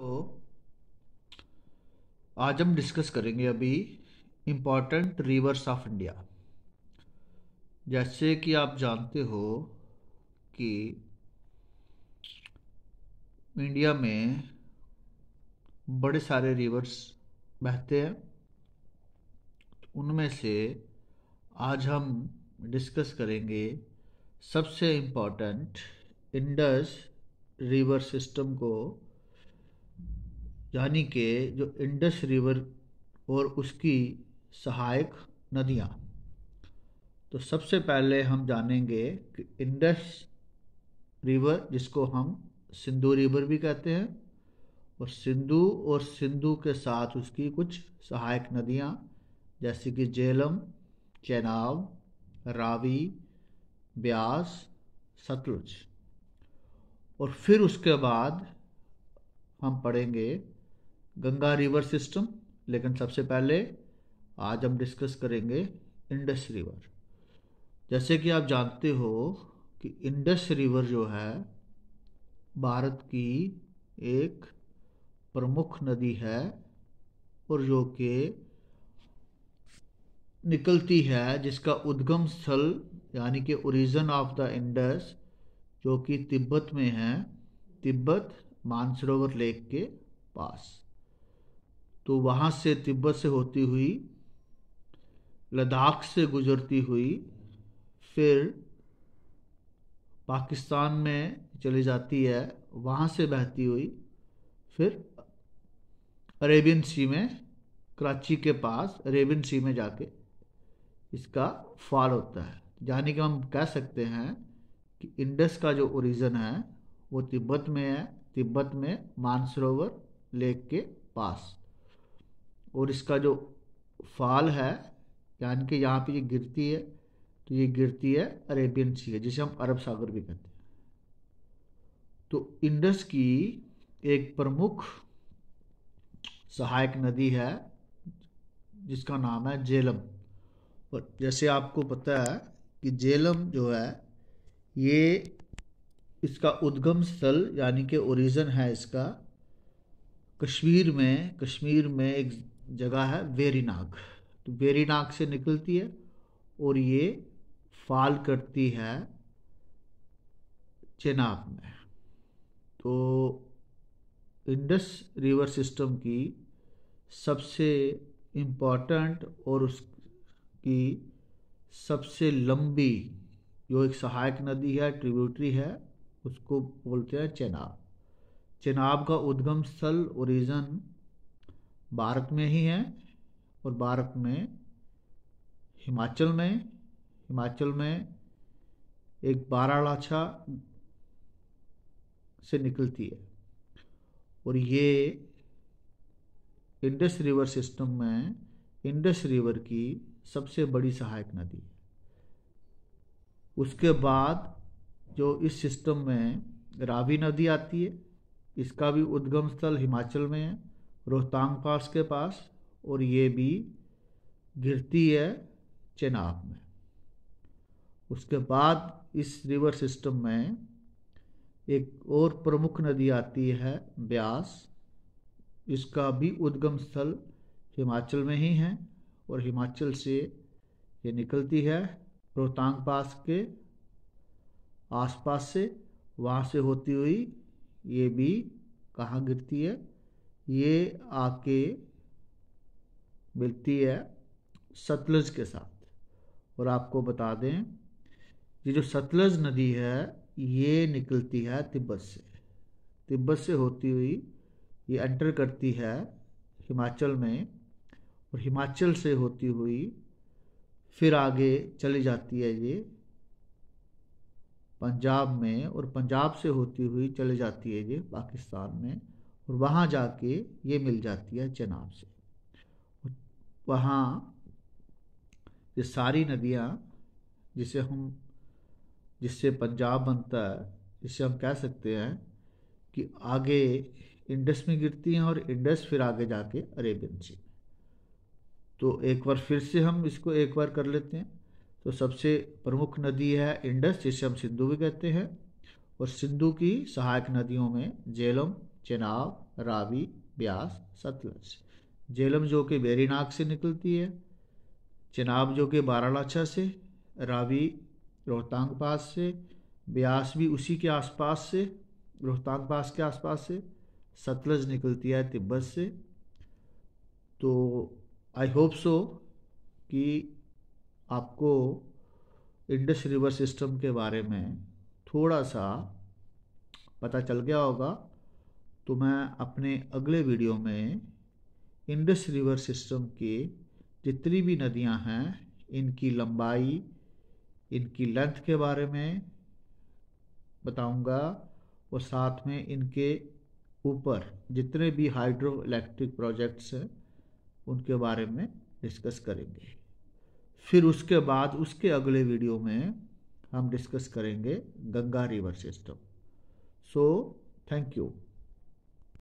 तो आज हम डिस्कस करेंगे अभी इम्पॉर्टेंट रिवर्स ऑफ इंडिया जैसे कि आप जानते हो कि इंडिया में बड़े सारे रिवर्स बहते हैं उनमें से आज हम डिस्कस करेंगे सबसे इम्पॉर्टेंट इंडस रिवर सिस्टम को यानी कि जो इंडस रिवर और उसकी सहायक नदियाँ तो सबसे पहले हम जानेंगे कि इंडस रिवर जिसको हम सिंधु रिवर भी कहते हैं और सिंधु और सिंधु के साथ उसकी कुछ सहायक नदियाँ जैसे कि जेलम चेनाब रावी ब्यास सतलुज और फिर उसके बाद हम पढ़ेंगे गंगा रिवर सिस्टम लेकिन सबसे पहले आज हम डिस्कस करेंगे इंडस रिवर जैसे कि आप जानते हो कि इंडस रिवर जो है भारत की एक प्रमुख नदी है और जो कि निकलती है जिसका उद्गम स्थल यानी कि ओरिजन ऑफ द इंडस जो कि तिब्बत में है तिब्बत मानसरोवर लेक के पास तो वहाँ से तिब्बत से होती हुई लद्दाख से गुजरती हुई फिर पाकिस्तान में चली जाती है वहाँ से बहती हुई फिर अरेबियन सी में कराची के पास अरेबियन सी में जाके इसका फॉल होता है यानी कि हम कह सकते हैं कि इंडस का जो ओरिज़न है वो तिब्बत में है तिब्बत में मानसरोवर लेक के पास और इसका जो फाल है यानी कि यहाँ पे ये गिरती है तो ये गिरती है अरेबियन सी है जिसे हम अरब सागर भी कहते हैं तो इंडस की एक प्रमुख सहायक नदी है जिसका नाम है जेलम और जैसे आपको पता है कि जेलम जो है ये इसका उद्गम स्थल यानी कि ओरिजन है इसका कश्मीर में कश्मीर में एक जगह है वेरीनाग तो वेरीनाग से निकलती है और ये फाल करती है चेनाब में तो इंडस रिवर सिस्टम की सबसे इम्पॉर्टेंट और उसकी सबसे लंबी जो एक सहायक नदी है ट्रिब्यूटरी है उसको बोलते हैं चेनाब चेनाब का उद्गम स्थल ओरिजन भारत में ही हैं और भारत में हिमाचल में हिमाचल में एक बारालाछा से निकलती है और ये इंडस रिवर सिस्टम में इंडस रिवर की सबसे बड़ी सहायक नदी है उसके बाद जो इस सिस्टम में रावी नदी आती है इसका भी उद्गम स्थल हिमाचल में है रोहतांग पास के पास और ये भी गिरती है चेनाब में उसके बाद इस रिवर सिस्टम में एक और प्रमुख नदी आती है ब्यास इसका भी उद्गम स्थल हिमाचल में ही है और हिमाचल से ये निकलती है रोहतांग पास के आसपास से वहाँ से होती हुई ये भी कहाँ गिरती है ये आके मिलती है सतलज के साथ और आपको बता दें ये जो सतलज नदी है ये निकलती है तिब्बत से तिब्बत से होती हुई ये एंटर करती है हिमाचल में और हिमाचल से होती हुई फिर आगे चली जाती है ये पंजाब में और पंजाब से होती हुई चली जाती है ये पाकिस्तान में और वहाँ जाके ये मिल जाती है चनाब से वहाँ ये सारी नदियाँ जिसे हम जिससे पंजाब बनता है जिससे हम कह सकते हैं कि आगे इंडस में गिरती हैं और इंडस फिर आगे जाके अरेबियन सी तो एक बार फिर से हम इसको एक बार कर लेते हैं तो सबसे प्रमुख नदी है इंडस जिसे हम सिंधु भी कहते हैं और सिंधु की सहायक नदियों में जेलम चेनाब रावी ब्यास सतलज झेलम जो कि बेरीनाग से निकलती है चेनाब जो कि बारालाछा से रावी रोहतांग पास से ब्यास भी उसी के आसपास से रोहतांग पास के आसपास से सतलज निकलती है तिब्बत से तो आई होप सो कि आपको इंडस रिवर सिस्टम के बारे में थोड़ा सा पता चल गया होगा तो मैं अपने अगले वीडियो में इंडस रिवर सिस्टम के जितनी भी नदियां हैं इनकी लंबाई इनकी लेंथ के बारे में बताऊंगा और साथ में इनके ऊपर जितने भी हाइड्रो इलेक्ट्रिक प्रोजेक्ट्स हैं उनके बारे में डिस्कस करेंगे फिर उसके बाद उसके अगले वीडियो में हम डिस्कस करेंगे Ganga river system so thank you